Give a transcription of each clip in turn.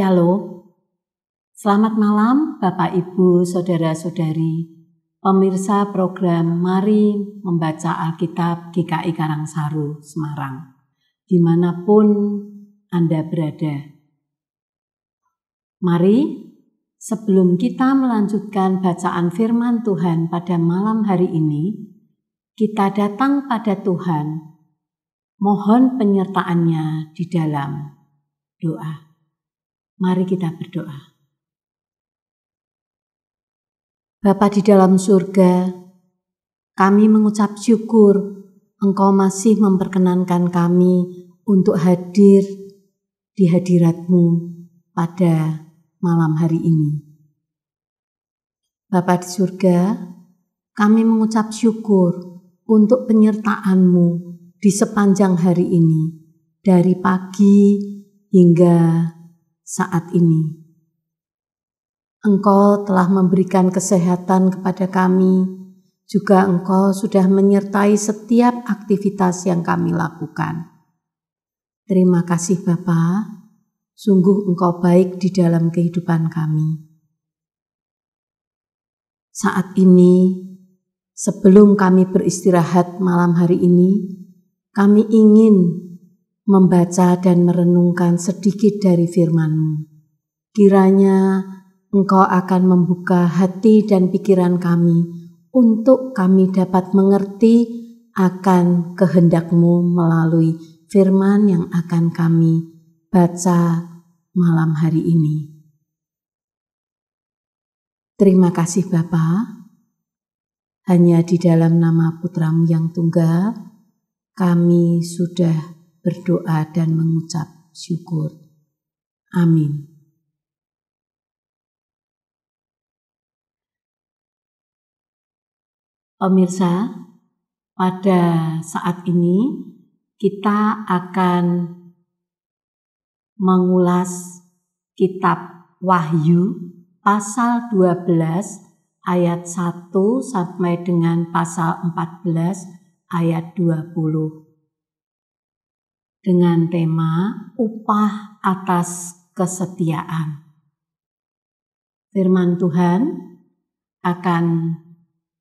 Shalom. Selamat malam Bapak Ibu, saudara-saudari, pemirsa program Mari Membaca Alkitab GKI Karangsaru, Semarang. Dimanapun Anda berada. Mari, sebelum kita melanjutkan bacaan firman Tuhan pada malam hari ini, kita datang pada Tuhan, mohon penyertaannya di dalam doa. Mari kita berdoa. Bapa di dalam surga, kami mengucap syukur Engkau masih memperkenankan kami untuk hadir di hadiratmu pada malam hari ini. Bapa di surga, kami mengucap syukur untuk penyertaanmu di sepanjang hari ini, dari pagi hingga saat ini. Engkau telah memberikan kesehatan kepada kami, juga Engkau sudah menyertai setiap aktivitas yang kami lakukan. Terima kasih Bapa, sungguh Engkau baik di dalam kehidupan kami. Saat ini, sebelum kami beristirahat malam hari ini, kami ingin membaca dan merenungkan sedikit dari firman-Mu. Kiranya Engkau akan membuka hati dan pikiran kami untuk kami dapat mengerti akan kehendak-Mu melalui firman yang akan kami baca malam hari ini. Terima kasih Bapa. Hanya di dalam nama Putramu yang tunggal, kami sudah berdoa dan mengucap syukur. Amin. Pemirsa, pada saat ini kita akan mengulas kitab Wahyu pasal 12 ayat 1 sampai dengan pasal 14 ayat 20 dengan tema upah atas kesetiaan. Firman Tuhan akan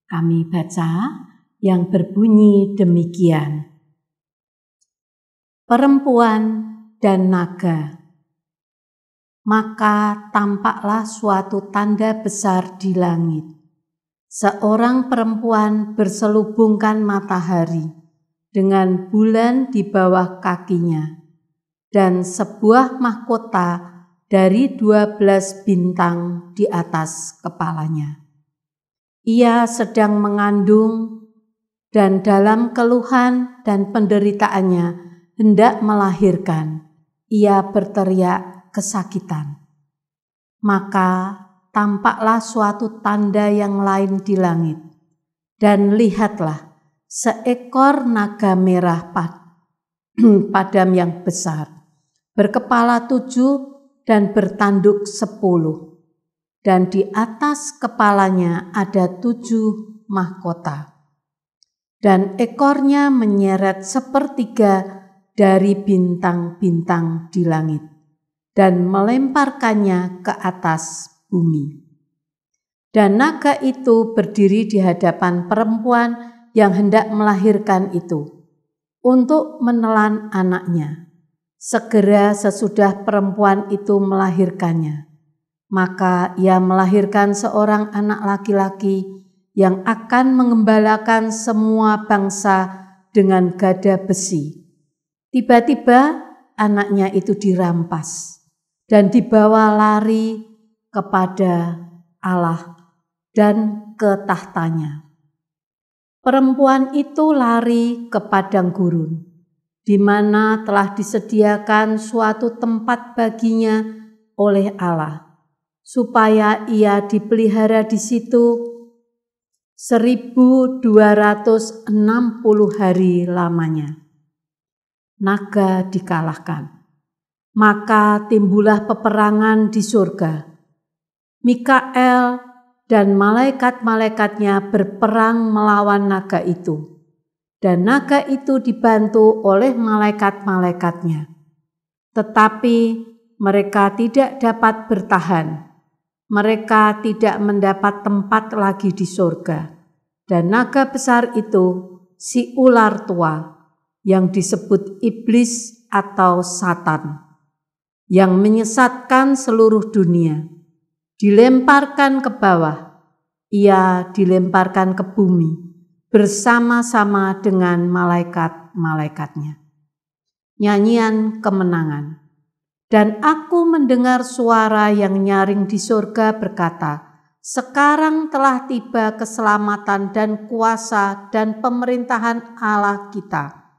kami baca yang berbunyi demikian. Perempuan dan naga. Maka tampaklah suatu tanda besar di langit. Seorang perempuan berselubungkan matahari dengan bulan di bawah kakinya, dan sebuah mahkota dari dua belas bintang di atas kepalanya. Ia sedang mengandung dan dalam keluhan dan penderitaannya hendak melahirkan. Ia berteriak kesakitan. Maka tampaklah suatu tanda yang lain di langit. Dan lihatlah seekor naga merah padam yang besar, berkepala tujuh dan bertanduk sepuluh. Dan di atas kepalanya ada tujuh mahkota. Dan ekornya menyeret sepertiga dari bintang-bintang di langit dan melemparkannya ke atas bumi. Dan naga itu berdiri di hadapan perempuan yang hendak melahirkan itu untuk menelan anaknya. Segera sesudah perempuan itu melahirkannya, maka ia melahirkan seorang anak laki-laki yang akan mengembalakan semua bangsa dengan gada besi. Tiba-tiba anaknya itu dirampas dan dibawa lari kepada Allah dan ke tahtanya perempuan itu lari ke padang gurun, di mana telah disediakan suatu tempat baginya oleh Allah, supaya ia dipelihara di situ 1260 hari lamanya. Naga dikalahkan. Maka timbullah peperangan di surga. Mikael dan malaikat-malaikatnya berperang melawan naga itu. Dan naga itu dibantu oleh malaikat-malaikatnya. Tetapi mereka tidak dapat bertahan. Mereka tidak mendapat tempat lagi di surga. Dan naga besar itu si ular tua yang disebut iblis atau satan yang menyesatkan seluruh dunia dilemparkan ke bawah, ia dilemparkan ke bumi bersama-sama dengan malaikat-malaikatnya. Nyanyian kemenangan. Dan aku mendengar suara yang nyaring di surga berkata, sekarang telah tiba keselamatan dan kuasa dan pemerintahan Allah kita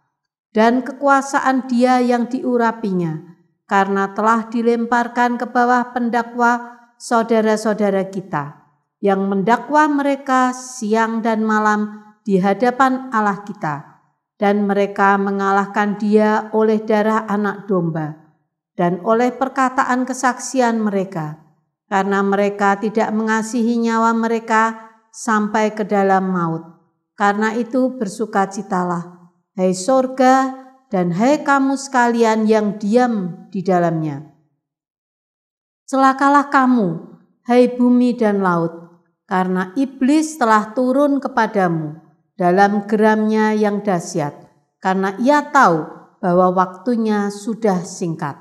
dan kekuasaan dia yang diurapinya karena telah dilemparkan ke bawah pendakwa saudara-saudara kita yang mendakwa mereka siang dan malam di hadapan Allah kita, dan mereka mengalahkan Dia oleh darah Anak Domba dan oleh perkataan kesaksian mereka, karena mereka tidak mengasihi nyawa mereka sampai ke dalam maut. Karena itu, bersukacitalah, hai sorga, dan hai kamu sekalian yang diam di dalamnya Celakalah kamu, hai bumi dan laut, karena iblis telah turun kepadamu dalam geramnya yang dahsyat, karena ia tahu bahwa waktunya sudah singkat.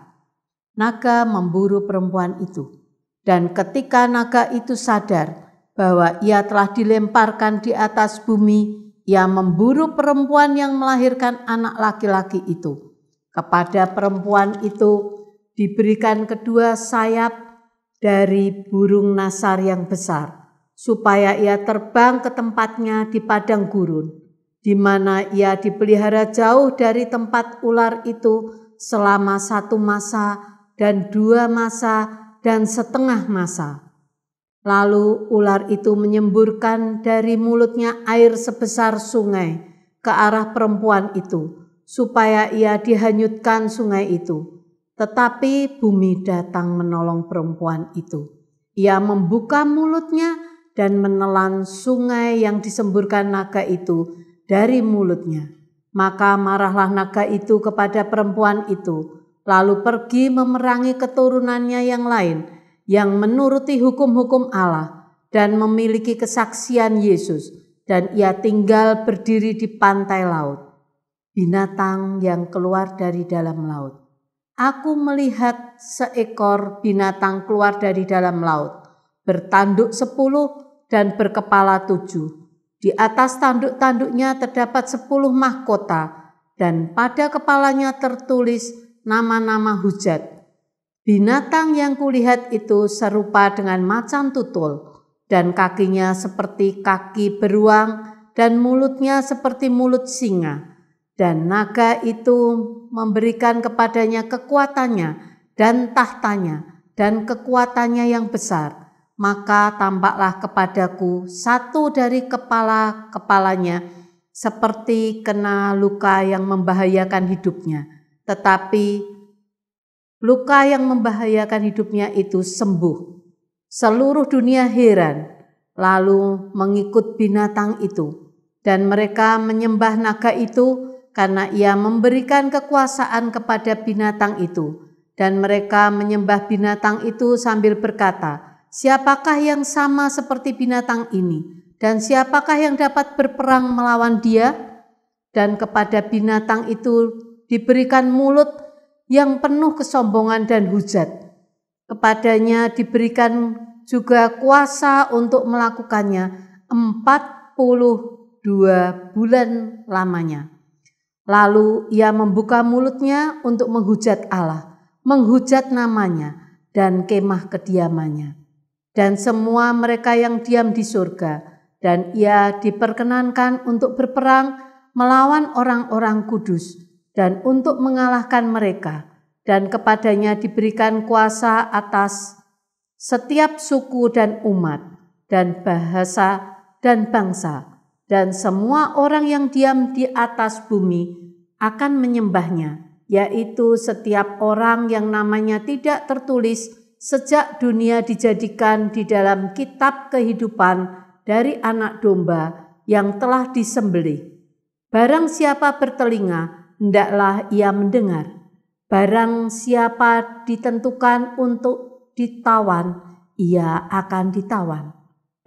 Naga memburu perempuan itu, dan ketika naga itu sadar bahwa ia telah dilemparkan di atas bumi, ia memburu perempuan yang melahirkan anak laki-laki itu. Kepada perempuan itu, diberikan kedua sayap dari burung nasar yang besar, supaya ia terbang ke tempatnya di padang gurun, di mana ia dipelihara jauh dari tempat ular itu selama satu masa dan dua masa dan setengah masa. Lalu ular itu menyemburkan dari mulutnya air sebesar sungai ke arah perempuan itu, supaya ia dihanyutkan sungai itu. Tetapi bumi datang menolong perempuan itu. Ia membuka mulutnya dan menelan sungai yang disemburkan naga itu dari mulutnya. Maka marahlah naga itu kepada perempuan itu, lalu pergi memerangi keturunannya yang lain, yang menuruti hukum-hukum Allah dan memiliki kesaksian Yesus, dan ia tinggal berdiri di pantai laut. Binatang yang keluar dari dalam laut aku melihat seekor binatang keluar dari dalam laut, bertanduk sepuluh dan berkepala tujuh. Di atas tanduk-tanduknya terdapat sepuluh mahkota, dan pada kepalanya tertulis nama-nama hujat. Binatang yang kulihat itu serupa dengan macan tutul, dan kakinya seperti kaki beruang, dan mulutnya seperti mulut singa dan naga itu memberikan kepadanya kekuatannya dan tahtanya dan kekuatannya yang besar. Maka tampaklah kepadaku satu dari kepala-kepalanya seperti kena luka yang membahayakan hidupnya. Tetapi luka yang membahayakan hidupnya itu sembuh. Seluruh dunia heran, lalu mengikut binatang itu. Dan mereka menyembah naga itu karena ia memberikan kekuasaan kepada binatang itu, dan mereka menyembah binatang itu sambil berkata, "Siapakah yang sama seperti binatang ini, dan siapakah yang dapat berperang melawan dia?" Dan kepada binatang itu diberikan mulut yang penuh kesombongan dan hujat. Kepadanya diberikan juga kuasa untuk melakukannya 42 bulan lamanya. Lalu ia membuka mulutnya untuk menghujat Allah, menghujat namanya, dan kemah kediamannya. Dan semua mereka yang diam di surga, dan ia diperkenankan untuk berperang melawan orang-orang kudus, dan untuk mengalahkan mereka, dan kepadanya diberikan kuasa atas setiap suku dan umat, dan bahasa dan bangsa dan semua orang yang diam di atas bumi akan menyembahnya, yaitu setiap orang yang namanya tidak tertulis sejak dunia dijadikan di dalam kitab kehidupan dari anak domba yang telah disembelih. Barang siapa bertelinga, hendaklah ia mendengar. Barang siapa ditentukan untuk ditawan, ia akan ditawan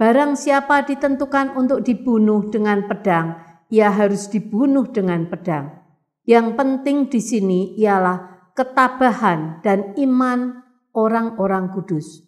Barang siapa ditentukan untuk dibunuh dengan pedang, ia harus dibunuh dengan pedang. Yang penting di sini ialah ketabahan dan iman orang-orang kudus.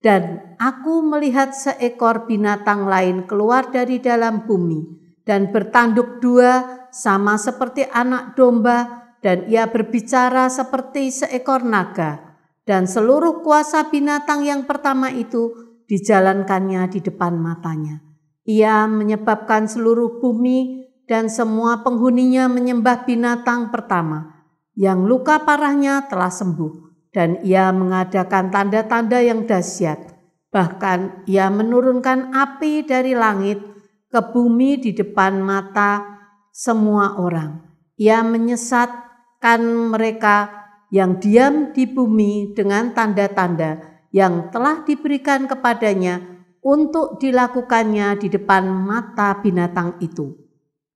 Dan aku melihat seekor binatang lain keluar dari dalam bumi dan bertanduk dua sama seperti anak domba dan ia berbicara seperti seekor naga. Dan seluruh kuasa binatang yang pertama itu dijalankannya di depan matanya. Ia menyebabkan seluruh bumi dan semua penghuninya menyembah binatang pertama, yang luka parahnya telah sembuh, dan ia mengadakan tanda-tanda yang dahsyat. Bahkan ia menurunkan api dari langit ke bumi di depan mata semua orang. Ia menyesatkan mereka yang diam di bumi dengan tanda-tanda yang telah diberikan kepadanya untuk dilakukannya di depan mata binatang itu.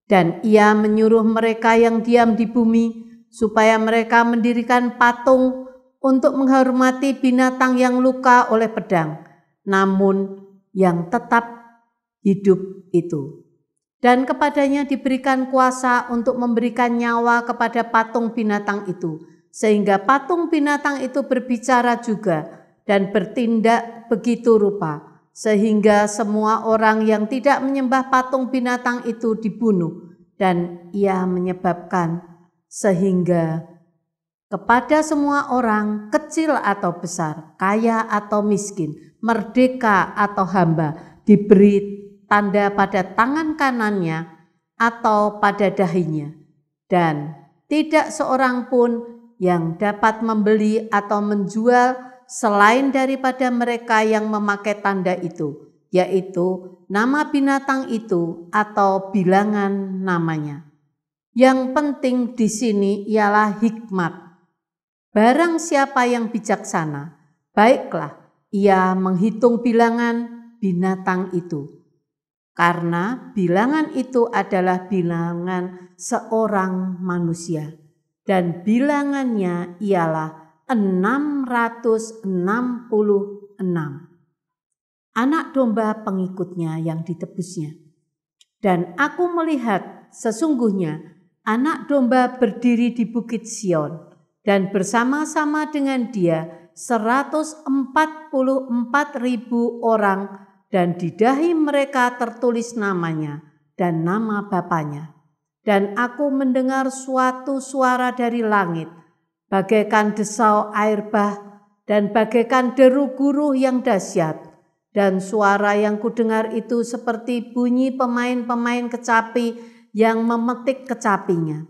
Dan ia menyuruh mereka yang diam di bumi supaya mereka mendirikan patung untuk menghormati binatang yang luka oleh pedang, namun yang tetap hidup itu. Dan kepadanya diberikan kuasa untuk memberikan nyawa kepada patung binatang itu, sehingga patung binatang itu berbicara juga dan bertindak begitu rupa, sehingga semua orang yang tidak menyembah patung binatang itu dibunuh, dan ia menyebabkan sehingga kepada semua orang, kecil atau besar, kaya atau miskin, merdeka atau hamba, diberi tanda pada tangan kanannya atau pada dahinya, dan tidak seorang pun yang dapat membeli atau menjual selain daripada mereka yang memakai tanda itu, yaitu nama binatang itu atau bilangan namanya. Yang penting di sini ialah hikmat. Barang siapa yang bijaksana, baiklah ia menghitung bilangan binatang itu. Karena bilangan itu adalah bilangan seorang manusia dan bilangannya ialah 666. Anak domba pengikutnya yang ditebusnya. Dan aku melihat sesungguhnya anak domba berdiri di bukit Sion dan bersama-sama dengan dia 144 ribu orang dan di dahi mereka tertulis namanya dan nama Bapaknya. Dan aku mendengar suatu suara dari langit – bagaikan desau air bah, dan bagaikan deru guruh yang dahsyat. Dan suara yang kudengar itu seperti bunyi pemain-pemain kecapi yang memetik kecapinya.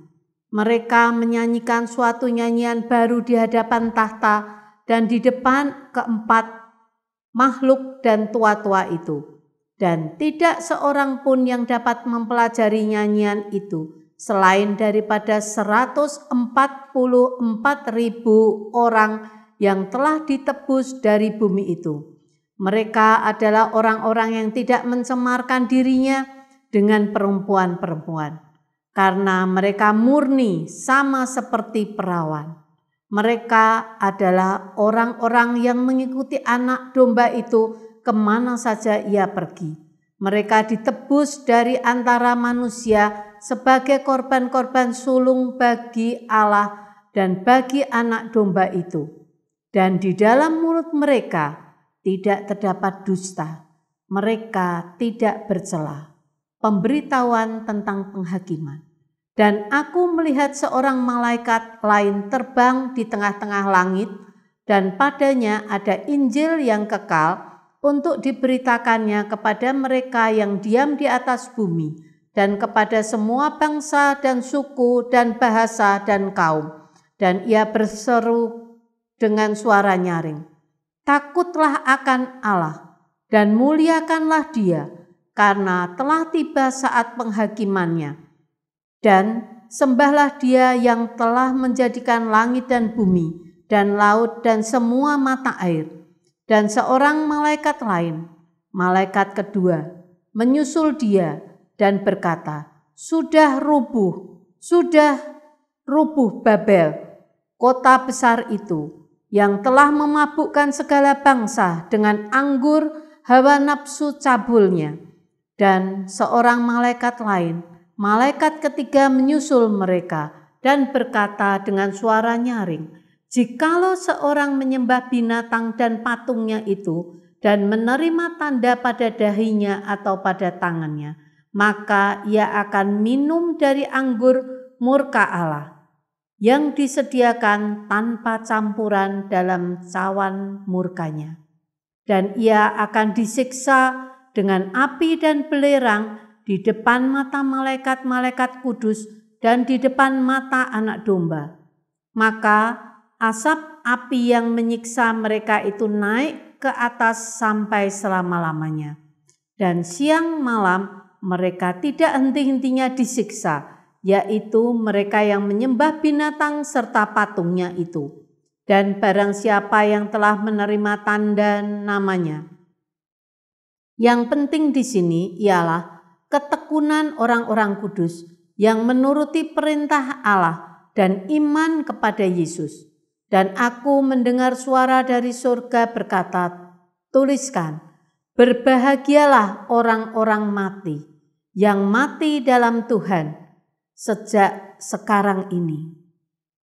Mereka menyanyikan suatu nyanyian baru di hadapan tahta dan di depan keempat makhluk dan tua-tua itu. Dan tidak seorang pun yang dapat mempelajari nyanyian itu, selain daripada 144 ribu orang yang telah ditebus dari bumi itu. Mereka adalah orang-orang yang tidak mencemarkan dirinya dengan perempuan-perempuan, karena mereka murni sama seperti perawan. Mereka adalah orang-orang yang mengikuti anak domba itu kemana saja ia pergi. Mereka ditebus dari antara manusia sebagai korban-korban sulung bagi Allah dan bagi anak domba itu. Dan di dalam mulut mereka tidak terdapat dusta. Mereka tidak bercela. Pemberitahuan tentang penghakiman. Dan aku melihat seorang malaikat lain terbang di tengah-tengah langit dan padanya ada Injil yang kekal untuk diberitakannya kepada mereka yang diam di atas bumi dan kepada semua bangsa dan suku dan bahasa dan kaum. Dan ia berseru dengan suara nyaring, Takutlah akan Allah dan muliakanlah dia, karena telah tiba saat penghakimannya. Dan sembahlah dia yang telah menjadikan langit dan bumi, dan laut dan semua mata air. Dan seorang malaikat lain, malaikat kedua, menyusul dia dan berkata, "Sudah rubuh, sudah rubuh Babel, kota besar itu yang telah memabukkan segala bangsa dengan anggur hawa nafsu cabulnya." Dan seorang malaikat lain, malaikat ketiga menyusul mereka dan berkata dengan suara nyaring, "Jikalau seorang menyembah binatang dan patungnya itu dan menerima tanda pada dahinya atau pada tangannya, maka ia akan minum dari anggur murka Allah yang disediakan tanpa campuran dalam cawan murkanya. Dan ia akan disiksa dengan api dan belerang di depan mata malaikat-malaikat kudus dan di depan mata anak domba. Maka asap api yang menyiksa mereka itu naik ke atas sampai selama-lamanya. Dan siang malam mereka tidak henti-hentinya disiksa, yaitu mereka yang menyembah binatang serta patungnya itu. Dan barang siapa yang telah menerima tanda namanya. Yang penting di sini ialah ketekunan orang-orang kudus yang menuruti perintah Allah dan iman kepada Yesus. Dan aku mendengar suara dari surga berkata, tuliskan, berbahagialah orang-orang mati yang mati dalam Tuhan sejak sekarang ini.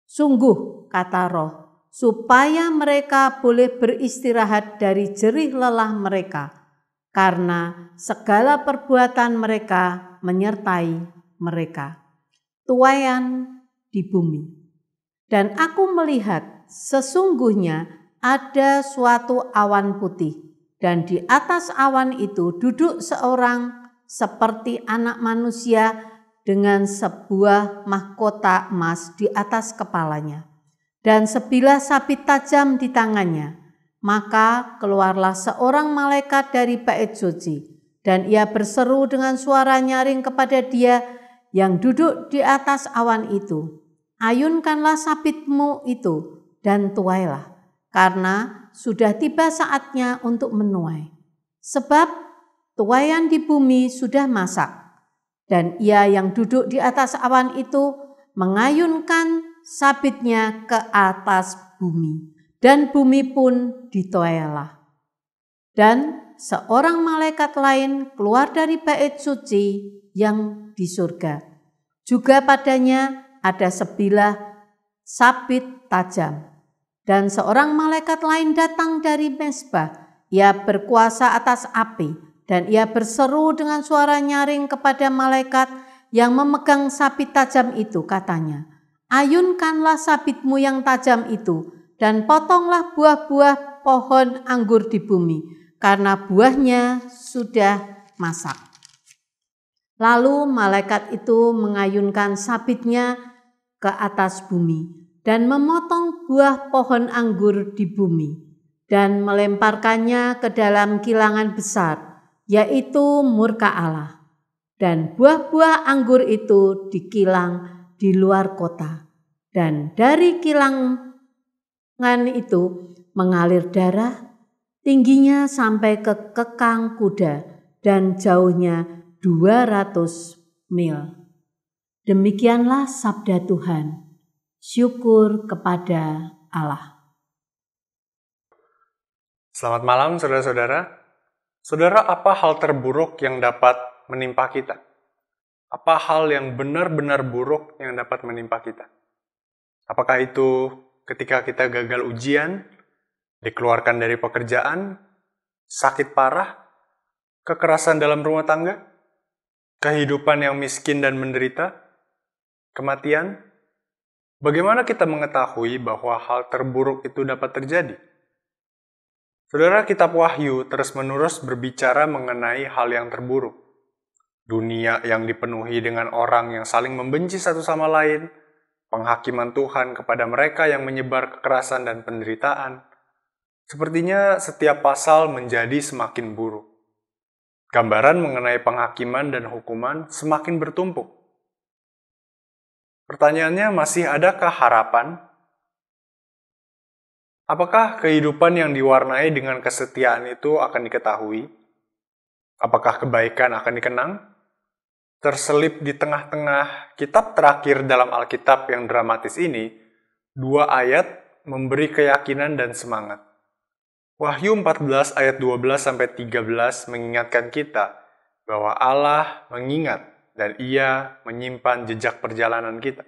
Sungguh, kata Roh, supaya mereka boleh beristirahat dari jerih lelah mereka, karena segala perbuatan mereka menyertai mereka. Tuayan di bumi, dan aku melihat sesungguhnya ada suatu awan putih, dan di atas awan itu duduk seorang seperti anak manusia dengan sebuah mahkota emas di atas kepalanya dan sebilah sapi tajam di tangannya. Maka keluarlah seorang malaikat dari bait suci dan ia berseru dengan suara nyaring kepada dia yang duduk di atas awan itu. Ayunkanlah sabitmu itu dan tuailah karena sudah tiba saatnya untuk menuai. Sebab tuayan di bumi sudah masak, dan ia yang duduk di atas awan itu mengayunkan sabitnya ke atas bumi, dan bumi pun ditoyalah. Dan seorang malaikat lain keluar dari bait suci yang di surga. Juga padanya ada sebilah sabit tajam. Dan seorang malaikat lain datang dari mesbah. Ia berkuasa atas api dan ia berseru dengan suara nyaring kepada malaikat yang memegang sapi tajam itu, katanya, Ayunkanlah sabitmu yang tajam itu, dan potonglah buah-buah pohon anggur di bumi, karena buahnya sudah masak. Lalu malaikat itu mengayunkan sabitnya ke atas bumi dan memotong buah pohon anggur di bumi dan melemparkannya ke dalam kilangan besar yaitu murka Allah. Dan buah-buah anggur itu dikilang di luar kota. Dan dari kilangan itu mengalir darah, tingginya sampai ke kekang kuda dan jauhnya 200 mil. Demikianlah sabda Tuhan. Syukur kepada Allah. Selamat malam saudara-saudara. Saudara, apa hal terburuk yang dapat menimpa kita? Apa hal yang benar-benar buruk yang dapat menimpa kita? Apakah itu ketika kita gagal ujian, dikeluarkan dari pekerjaan, sakit parah, kekerasan dalam rumah tangga, kehidupan yang miskin dan menderita, kematian? Bagaimana kita mengetahui bahwa hal terburuk itu dapat terjadi? Saudara, kitab Wahyu terus-menerus berbicara mengenai hal yang terburuk. Dunia yang dipenuhi dengan orang yang saling membenci satu sama lain, penghakiman Tuhan kepada mereka yang menyebar kekerasan dan penderitaan. Sepertinya setiap pasal menjadi semakin buruk. Gambaran mengenai penghakiman dan hukuman semakin bertumpuk. Pertanyaannya, masih adakah harapan Apakah kehidupan yang diwarnai dengan kesetiaan itu akan diketahui? Apakah kebaikan akan dikenang? Terselip di tengah-tengah kitab terakhir dalam Alkitab yang dramatis ini, dua ayat memberi keyakinan dan semangat. Wahyu 14 ayat 12 sampai 13 mengingatkan kita bahwa Allah mengingat dan Ia menyimpan jejak perjalanan kita.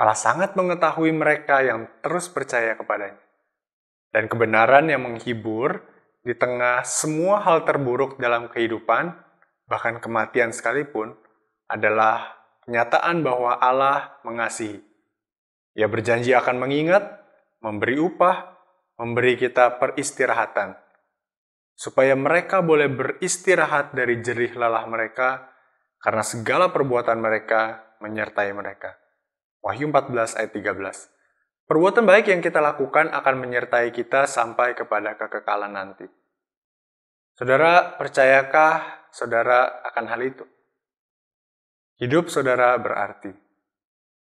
Allah sangat mengetahui mereka yang terus percaya kepadanya. Dan kebenaran yang menghibur di tengah semua hal terburuk dalam kehidupan, bahkan kematian sekalipun, adalah kenyataan bahwa Allah mengasihi. Ia berjanji akan mengingat, memberi upah, memberi kita peristirahatan, supaya mereka boleh beristirahat dari jerih lelah mereka, karena segala perbuatan mereka menyertai mereka. Wahyu 14 ayat 13. Perbuatan baik yang kita lakukan akan menyertai kita sampai kepada kekekalan nanti. Saudara, percayakah saudara akan hal itu? Hidup saudara berarti.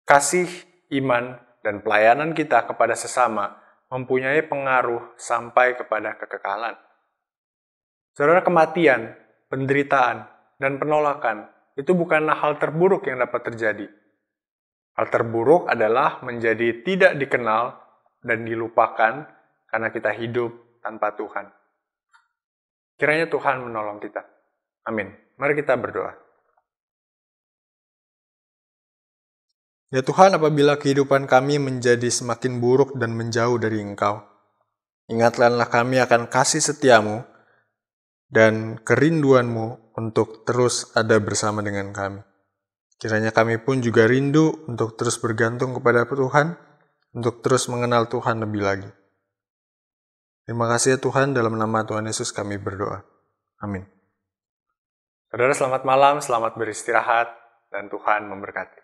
Kasih, iman, dan pelayanan kita kepada sesama mempunyai pengaruh sampai kepada kekekalan. Saudara, kematian, penderitaan, dan penolakan itu bukanlah hal terburuk yang dapat terjadi Hal terburuk adalah menjadi tidak dikenal dan dilupakan karena kita hidup tanpa Tuhan. Kiranya Tuhan menolong kita. Amin. Mari kita berdoa. Ya Tuhan, apabila kehidupan kami menjadi semakin buruk dan menjauh dari Engkau, ingatkanlah kami akan kasih setiamu dan kerinduanmu untuk terus ada bersama dengan kami. Kiranya kami pun juga rindu untuk terus bergantung kepada Tuhan, untuk terus mengenal Tuhan lebih lagi. Terima kasih ya Tuhan, dalam nama Tuhan Yesus kami berdoa. Amin. Saudara selamat malam, selamat beristirahat, dan Tuhan memberkati.